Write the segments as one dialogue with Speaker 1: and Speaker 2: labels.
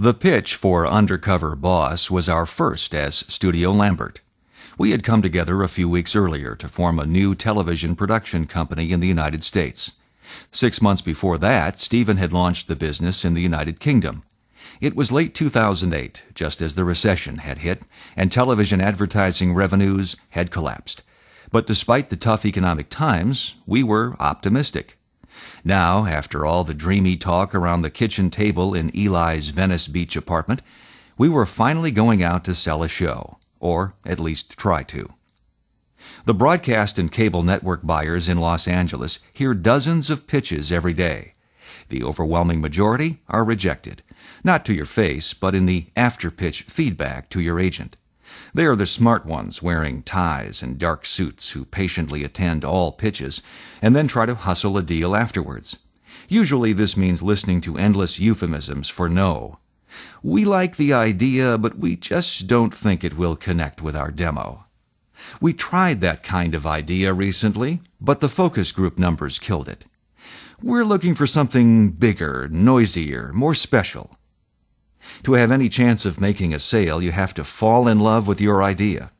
Speaker 1: The pitch for Undercover Boss was our first as Studio Lambert. We had come together a few weeks earlier to form a new television production company in the United States. Six months before that, Stephen had launched the business in the United Kingdom. It was late 2008, just as the recession had hit, and television advertising revenues had collapsed. But despite the tough economic times, we were optimistic. Now, after all the dreamy talk around the kitchen table in Eli's Venice Beach apartment, we were finally going out to sell a show, or at least try to. The broadcast and cable network buyers in Los Angeles hear dozens of pitches every day. The overwhelming majority are rejected, not to your face, but in the after pitch feedback to your agent. They are the smart ones wearing ties and dark suits who patiently attend all pitches and then try to hustle a deal afterwards. Usually this means listening to endless euphemisms for no. We like the idea, but we just don't think it will connect with our demo. We tried that kind of idea recently, but the focus group numbers killed it. We're looking for something bigger, noisier, more special. To have any chance of making a sale, you have to fall in love with your idea.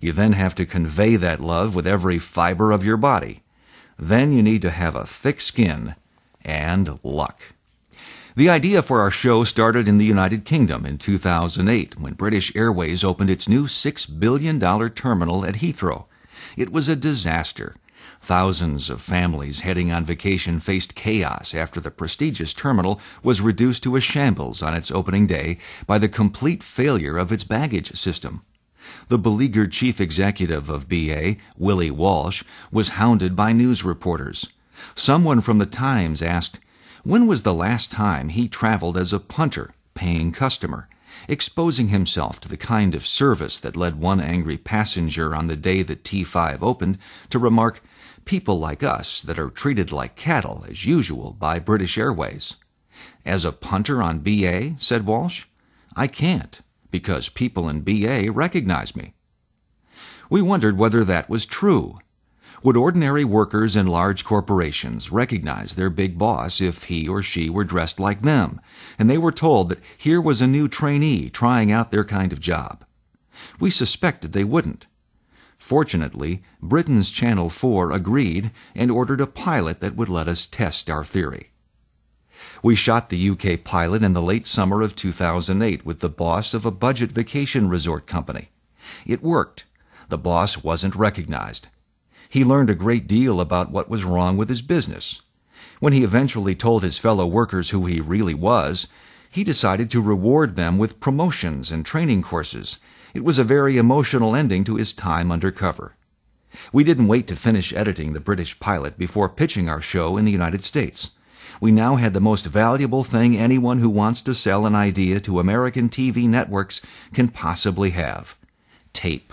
Speaker 1: You then have to convey that love with every fiber of your body. Then you need to have a thick skin and luck. The idea for our show started in the United Kingdom in 2008 when British Airways opened its new $6 billion terminal at Heathrow. It was a disaster. Thousands of families heading on vacation faced chaos after the prestigious terminal was reduced to a shambles on its opening day by the complete failure of its baggage system. The beleaguered chief executive of BA, Willie Walsh, was hounded by news reporters. Someone from the Times asked, When was the last time he traveled as a punter, paying customer? exposing himself to the kind of service that led one angry passenger on the day the T5 opened to remark, People like us that are treated like cattle, as usual, by British Airways. As a punter on BA, said Walsh, I can't, because people in BA recognize me. We wondered whether that was true, would ordinary workers in large corporations recognize their big boss if he or she were dressed like them, and they were told that here was a new trainee trying out their kind of job? We suspected they wouldn't. Fortunately, Britain's Channel 4 agreed and ordered a pilot that would let us test our theory. We shot the UK pilot in the late summer of 2008 with the boss of a budget vacation resort company. It worked. The boss wasn't recognized, he learned a great deal about what was wrong with his business. When he eventually told his fellow workers who he really was, he decided to reward them with promotions and training courses. It was a very emotional ending to his time undercover. We didn't wait to finish editing the British pilot before pitching our show in the United States. We now had the most valuable thing anyone who wants to sell an idea to American TV networks can possibly have tape.